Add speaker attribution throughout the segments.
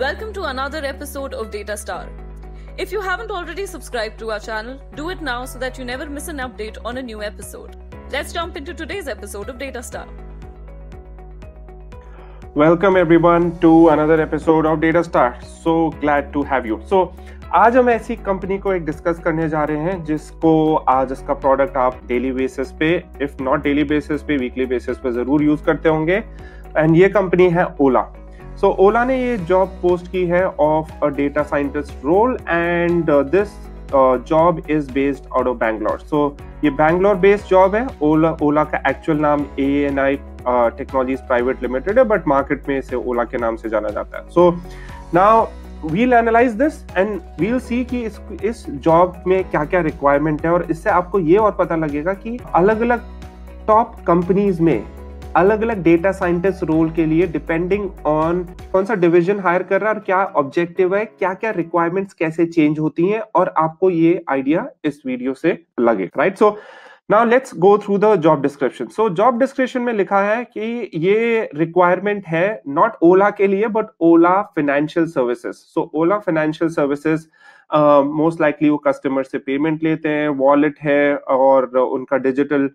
Speaker 1: Welcome to another episode of Data Star. If you haven't already subscribed to our channel, do it now so that you never miss an update on a new episode. Let's jump into today's episode of Data Star. Welcome everyone to another episode of Data Star. So glad to have you. So आज हम ऐसी company को एक discuss करने जा रहे हैं जिसको आज इसका प्रोडक्ट आप डेली बेसिस पे इफ नॉट डेली बेसिस पे वीकली बेसिस पे जरूर यूज करते होंगे एंड ये कंपनी है ओला सो ओला ने ये जॉब पोस्ट की है of a data scientist role and this job is based out of Bangalore so ये बैंगलोर बेस्ड जॉब है ओला ओला का एक्चुअल नाम A N I technologies private limited है बट मार्केट में इसे ओला के नाम से जाना जाता है so now we'll analyse this and we'll see कि इस इस जॉब में क्या क्या रिक्वायरमेंट है और इससे आपको ये और पता लगेगा कि अलग अलग टॉप कंपनीज में अलग अलग डेटा साइंटिस्ट रोल के लिए डिपेंडिंग ऑन कौन सा डिवीजन हायर कर रहा है और क्या ऑब्जेक्टिव है क्या क्या रिक्वायरमेंट्स कैसे चेंज होती हैं और आपको ये आइडिया इस वीडियो से लगे right so now let's go through the job description so job description में लिखा है कि ये रिक्वायरमेंट है नॉट ओला के लिए but Ola financial services so Ola financial services most likely वो कस्टमर से पेमेंट लेते हैं वॉलेट है और उनका digital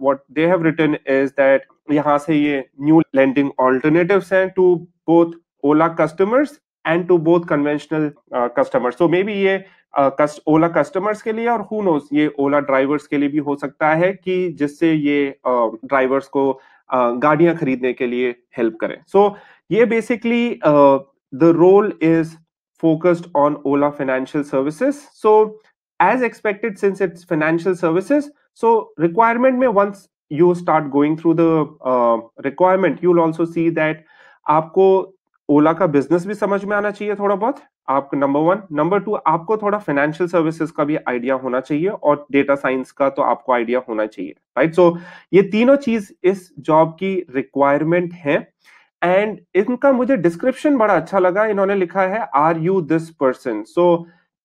Speaker 1: what they have written is that यहाँ से ये न्यू लेंडिंग ऑल्टरनेटिव हैं to both Ola customers and to both conventional customers so maybe ये ओला uh, कस्टमर्स के लिए और हु नोस ये ओला ड्राइवर्स के लिए भी हो सकता है कि जिससे ये ड्राइवर्स um, uh, को uh, गाड़ियां खरीदने के लिए हेल्प करें सो so, ये basically the role is focused on Ola financial services so as expected since it's financial services so requirement में once you start going through the uh, requirement you'll also see that आपको ओला का business भी समझ में आना चाहिए थोड़ा बहुत आप नंबर वन नंबर टू आपको थोड़ा फाइनेंशियल सर्विसेज का भी आइडिया होना चाहिए और डेटा साइंस का तो आपको आइडिया होना चाहिए राइट सो so, ये तीनों चीज इस जॉब की रिक्वायरमेंट है एंड इनका मुझे डिस्क्रिप्शन बड़ा अच्छा लगा इन्होंने लिखा है are you this person so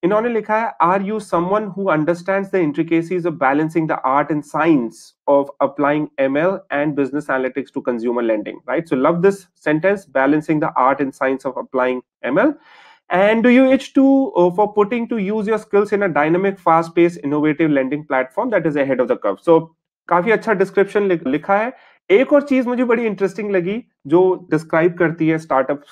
Speaker 1: इन्होंने लिखा है are you someone who understands the intricacies of balancing the art and science of applying ML and business analytics to consumer lending right so love this sentence balancing the art and science of applying ML and do you itch to uh, for putting to use your skills in a dynamic fast paced innovative lending platform that is ahead of the curve so काफी अच्छा description लिखा है एक और चीज मुझे बड़ी interesting लगी जो डिस्क्राइब करती है स्टार्टअप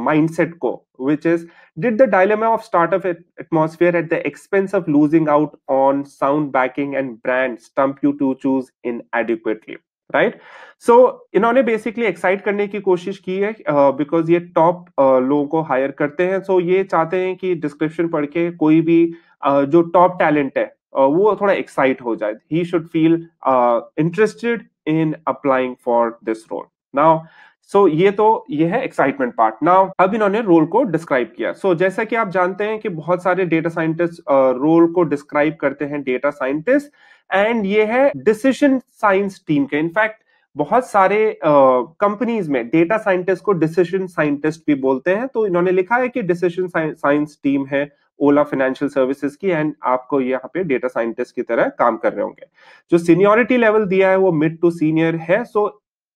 Speaker 1: माइंडसेट uh, uh, को which is did the dilemma of startup atmosphere at the expense of losing out on sound backing and brand stump you to choose in adequately right so इन्होंने basically excite करने की कोशिश की है because uh, ये top uh, लोगों को higher करते हैं सो so ये चाहते हैं कि डिस्क्रिप्शन पढ़ के कोई भी uh, जो टॉप टैलेंट है Uh, वो थोड़ा एक्साइट हो जाए he should feel interested in applying for this role now so ये तो ये है एक्साइटमेंट पार्ट नाउ अब इन्होंने रोल को डिस्क्राइब किया सो so, जैसा कि आप जानते हैं कि बहुत सारे डेटा साइंटिस्ट रोल को डिस्क्राइब करते हैं डेटा साइंटिस्ट एंड ये है डिसीजन साइंस टीम के इनफैक्ट बहुत सारे कंपनीज uh, में डेटा साइंटिस्ट को डिसीजन साइंटिस्ट भी बोलते हैं तो इन्होंने लिखा है कि डिसीजन साइंस टीम है ओला फाइनेंशियल सर्विसेज की एंड आपको यहाँ पे डेटा साइंटिस्ट की तरह काम कर रहे होंगे जो सीनियोरिटी लेवल दिया है वो मिड टू सीनियर है सो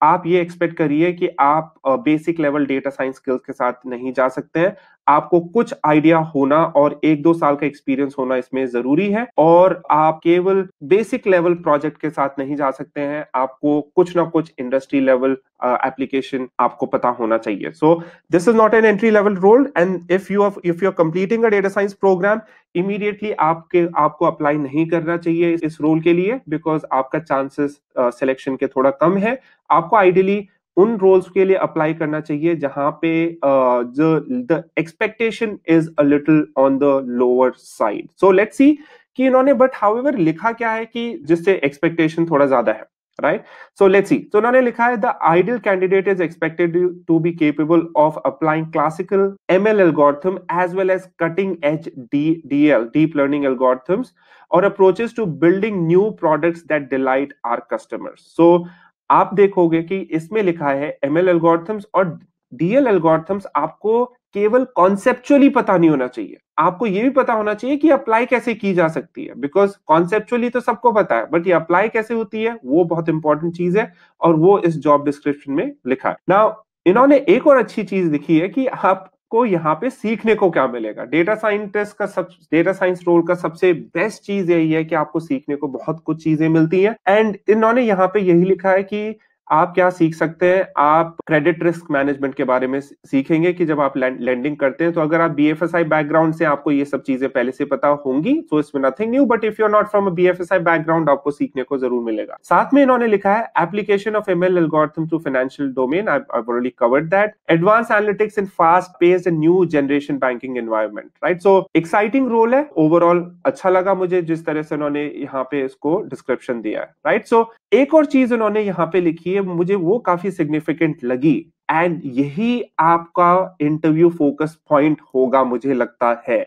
Speaker 1: आप ये एक्सपेक्ट करिए कि आप basic level data science skills के साथ नहीं जा सकते हैं आपको कुछ आइडिया होना और एक दो साल का एक्सपीरियंस होना इसमें जरूरी है और आप केवल बेसिक लेवल प्रोजेक्ट के साथ नहीं जा सकते हैं आपको कुछ ना कुछ इंडस्ट्री लेवल एप्लीकेशन आपको पता होना चाहिए so this is not an entry level role and if you if you are completing a data science program immediately आपके आपको अप्लाई नहीं करना चाहिए इस रोल के लिए बिकॉज आपका चांसेस सिलेक्शन uh, के थोड़ा कम है आपको आइडियली उन रोल्स के लिए अप्लाई करना चाहिए जहां पे जो the expectation is a little on the lower side so let's see कि इन्होंने बट हाउएवर लिखा क्या है कि जिससे एक्सपेक्टेशन थोड़ा ज्यादा है राइट सो लेट्स सी तो उन्होंने लिखा है the ideal candidate is expected to be capable of applying classical M L algorithm as well as cutting H D D L deep learning algorithms और approaches to building new products that delight our customers so आप देखोगे कि इसमें लिखा है ML algorithms और DL algorithms आपको केवल कॉन्सेप्चुअली पता नहीं होना चाहिए आपको ये भी पता होना चाहिए कि अप्लाई कैसे की जा सकती है बिकॉज कॉन्सेप्चुअली तो सबको पता है बट ये अप्लाई कैसे होती है वो बहुत इंपॉर्टेंट चीज है और वो इस जॉब डिस्क्रिप्शन में लिखा है ना इन्होंने एक और अच्छी चीज लिखी है कि आप को यहाँ पे सीखने को क्या मिलेगा डेटा साइंटिस्ट का सब डेटा साइंस रोल का सबसे बेस्ट चीज यही है कि आपको सीखने को बहुत कुछ चीजें मिलती हैं एंड इन्होंने यहाँ पे यही लिखा है कि आप क्या सीख सकते हैं आप क्रेडिट रिस्क मैनेजमेंट के बारे में सीखेंगे कि जब आप लैंडिंग करते हैं तो अगर आप बी बैकग्राउंड से आपको ये सब चीजें पहले से पता होंगी तो इसमें nothing new but if you are not from B background आपको सीखने को जरूर मिलेगा साथ में इन्होंने लिखा है application of M L to financial domain I covered that advance analytics in fast pace and new generation banking environment right so exciting role है ओवरऑल अच्छा लगा मुझे जिस तरह से उन्होंने यहाँ पे इसको डिस्क्रिप्शन दिया है राइट right? सो so, एक और चीज उन्होंने यहाँ पे लिखी है ये मुझे वो काफी सिग्निफिकेंट लगी एंड यही आपका इंटरव्यू फोकस पॉइंट होगा मुझे लगता है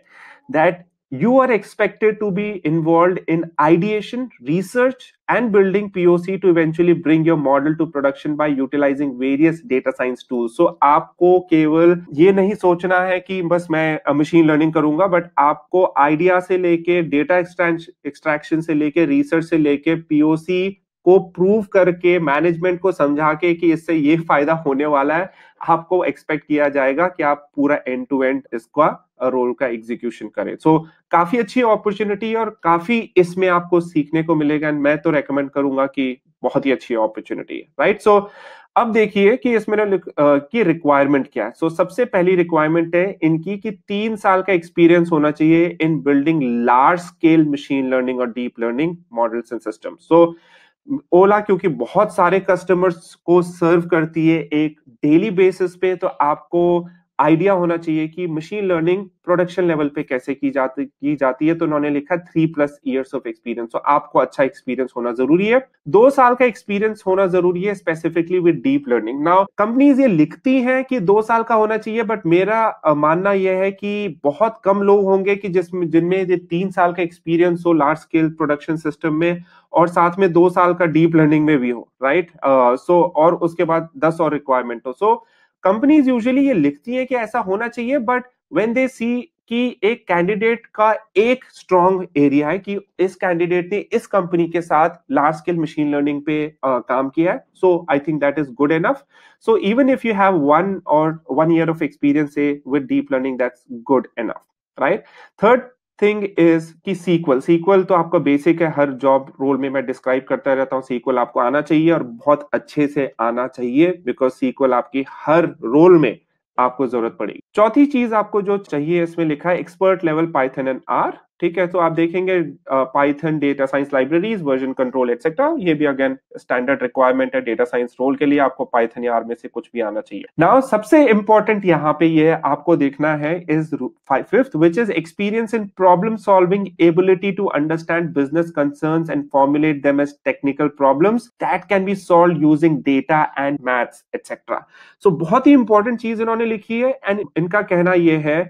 Speaker 1: that you are expected to be involve in ideation research and building POC to eventually bring your model to production by utilising various data science tool so आपको केवल ये नहीं सोचना है कि बस मैं मशीन लर्निंग करूंगा बट आपको आइडिया से लेके डेटा एक्सट्रैक्शन से लेके रिसर्च से लेके पीओसी को प्रूव करके मैनेजमेंट को समझा के कि इससे ये फायदा होने वाला है आपको एक्सपेक्ट किया जाएगा कि आप पूरा एंड टू एंड इसका रोल का एग्जीक्यूशन करें सो so, काफी अच्छी अपॉर्चुनिटी और काफी इसमें आपको सीखने को मिलेगा एंड मैं तो रेकमेंड करूंगा कि बहुत ही अच्छी अपॉर्चुनिटी है राइट सो so, अब देखिए कि इसमें की रिक्वायरमेंट क्या है सो so, सबसे पहली रिक्वायरमेंट है इनकी कि तीन साल का एक्सपीरियंस होना चाहिए in building large scale machine learning और deep learning models and system so so, Ola क्योंकि बहुत सारे कस्टमर्स को सर्व करती है एक डेली बेसिस पे तो आपको आइडिया होना चाहिए कि मशीन लर्निंग प्रोडक्शन लेवल पे कैसे की जाती की जाती है तो उन्होंने लिखा three plus years of experience तो आपको अच्छा एक्सपीरियंस होना जरूरी है दो साल का एक्सपीरियंस होना जरूरी है specifically with deep learning now companies ये लिखती है कि दो साल का होना चाहिए बट मेरा मानना यह है कि बहुत कम लोग होंगे कि जिसमें जिनमें ये तीन साल का एक्सपीरियंस हो लार्ज स्केल प्रोडक्शन सिस्टम में और साथ में दो साल का डीप लर्निंग में भी हो राइट सो uh, so, और उसके बाद दस और रिक्वायरमेंट हो सो so, कंपनीज यूजुअली ये लिखती है कि ऐसा होना चाहिए बट वेन दे सी कि एक कैंडिडेट का एक स्ट्रॉन्ग एरिया है कि इस कैंडिडेट ने इस कंपनी के साथ लार्ज स्केल मशीन लर्निंग पे आ, काम किया है so I think that is good enough so even if you have one और one year of experience with deep learning that's good enough right third thing is कि SQL SQL तो आपका basic है हर job role में मैं describe करता रहता हूँ सीक्वल आपको आना चाहिए और बहुत अच्छे से आना चाहिए बिकॉज सीक्वल आपकी हर रोल में आपको जरूरत पड़ेगी चौथी चीज आपको जो चाहिए इसमें लिखा है expert level Python and R ठीक है तो आप देखेंगे Python data science libraries version control etcetera ये भी अगेन स्टैंडर्ड रिक्वायरमेंट है डेटा साइंस रोल के लिए आपको पाइथन या आर में से कुछ भी आना चाहिए नाउ सबसे इंपॉर्टेंट यहाँ पे ये आपको देखना है is fifth which is experience in problem solving ability to understand business concern and formulate them as technical problem that can be solve using data and maths etcetera so बहुत ही important चीज इन्होंने लिखी है एंड इनका कहना यह है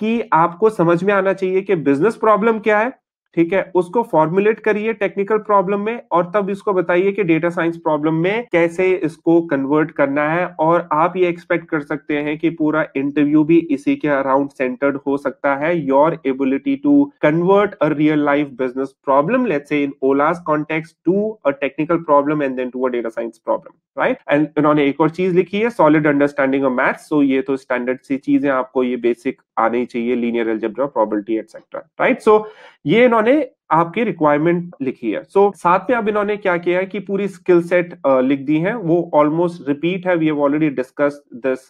Speaker 1: कि आपको समझ में आना चाहिए कि बिजनेस प्रॉब्लम क्या है ठीक है उसको फॉर्मुलेट करिए टेक्निकल प्रॉब्लम में और तब इसको बताइए कि डेटा साइंस प्रॉब्लम में कैसे इसको कन्वर्ट करना है और आप ये एक्सपेक्ट कर सकते हैं कि पूरा इंटरव्यू भी इसी के अराउंड सेंटर्ड हो सकता है your ability to convert a real life business problem let's say in Ola's context to a technical problem and then to a data science problem right and उन्होंने एक और चीज लिखी है solid understanding of maths so ये तो standard सी चीज है आपको ये बेसिक आनी चाहिए linear algebra probability etcetera right so ये इन्होंने आपकी रिक्वायरमेंट लिखी है सो so, साथ में अब इन्होंने क्या किया है कि पूरी स्किल सेट लिख दी है वो ऑलमोस्ट रिपीट है we have already discuss this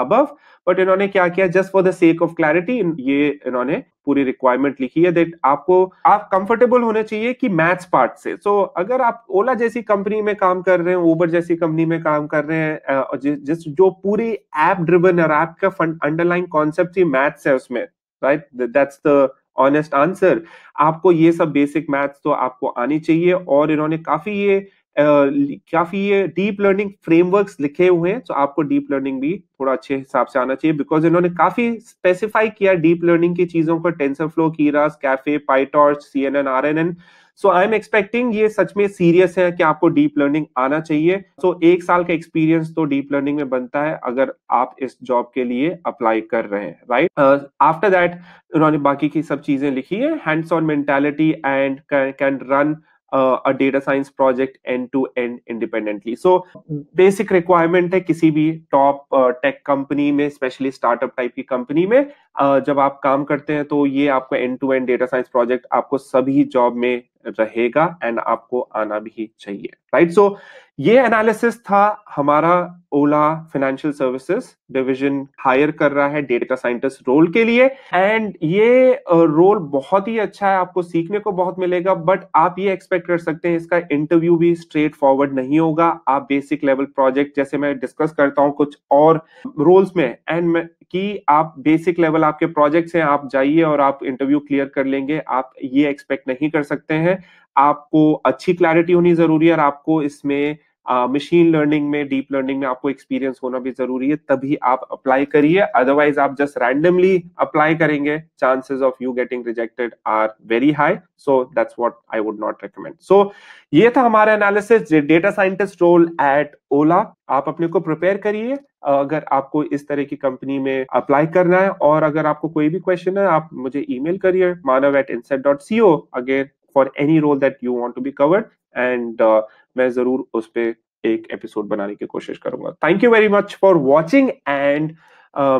Speaker 1: above but इन्होंने क्या किया just for the sake of clarity ये इन्होंने पूरी रिक्वायरमेंट लिखी है दैट आपको आप कंफर्टेबल होने चाहिए कि मैथ्स पार्ट से सो so, अगर आप ओला जैसी कंपनी में काम कर रहे हैं ऊबर जैसी कंपनी में काम कर रहे हैं और जिस जो पूरी ऐप ड्रिवन और ऐप का अंडरलाइन कॉन्सेप्ट ही मैथ्स है उसमें right that's the honest answer आपको ये सब बेसिक मैथ्स तो आपको आनी चाहिए और इन्होंने काफी ये काफी ये डीप लर्निंग फ्रेमवर्क लिखे हुए हैं तो आपको डीप लर्निंग भी थोड़ा अच्छे हिसाब से आना चाहिए बिकॉज इन्होंने काफी स्पेसिफाई किया डीप लर्निंग की चीजों को TensorFlow Keras Caffe PyTorch C N N R N N so I am expecting ये सच में सीरियस है कि आपको डीप लर्निंग आना चाहिए सो so, एक साल का एक्सपीरियंस तो डीप लर्निंग में बनता है अगर आप इस जॉब के लिए अप्लाई कर रहे हैं राइट आफ्टर दैट उन्होंने बाकी की सब चीजें लिखी है hands on mentality and can run uh, a data science project end to end independently so basic requirement है किसी भी top uh, tech company में especially startup type की company में uh, जब आप काम करते हैं तो ये आपको end to end data science project आपको सभी job में रहेगा एंड आपको आना भी चाहिए राइट सो ये एनालिसिस था हमारा Ola financial services division hire कर रहा है डेटा साइंटिस्ट रोल के लिए एंड ये रोल बहुत ही अच्छा है आपको सीखने को बहुत मिलेगा बट आप ये एक्सपेक्ट कर सकते हैं इसका इंटरव्यू भी स्ट्रेट फॉरवर्ड नहीं होगा आप बेसिक लेवल प्रोजेक्ट जैसे मैं डिस्कस करता हूँ कुछ और रोल्स में एंड कि आप बेसिक लेवल आपके प्रोजेक्ट्स हैं आप जाइए और आप इंटरव्यू क्लियर कर लेंगे आप ये एक्सपेक्ट नहीं कर सकते हैं आपको अच्छी क्लैरिटी होनी जरूरी है और आपको इसमें मशीन uh, लर्निंग में डीप लर्निंग में आपको एक्सपीरियंस होना भी जरूरी है तभी आप अप्लाई करिए अदरवाइज आप जस्ट रैंडमली अप्लाई करेंगे chances of you getting rejected are very high so that's what I would not recommend so ये था हमारा analysis data scientist role at Ola आप अपने को प्रिपेयर करिए अगर आपको इस तरह की कंपनी में अप्लाई करना है और अगर आपको कोई भी क्वेश्चन है आप मुझे ईमेल करिए Manav at INSAID dot C O again for any role that you want to be covered and मैं जरूर उस पर एक एपिसोड बनाने की कोशिश करूंगा thank you very much for watching and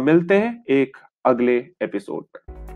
Speaker 1: मिलते हैं एक अगले एपिसोड में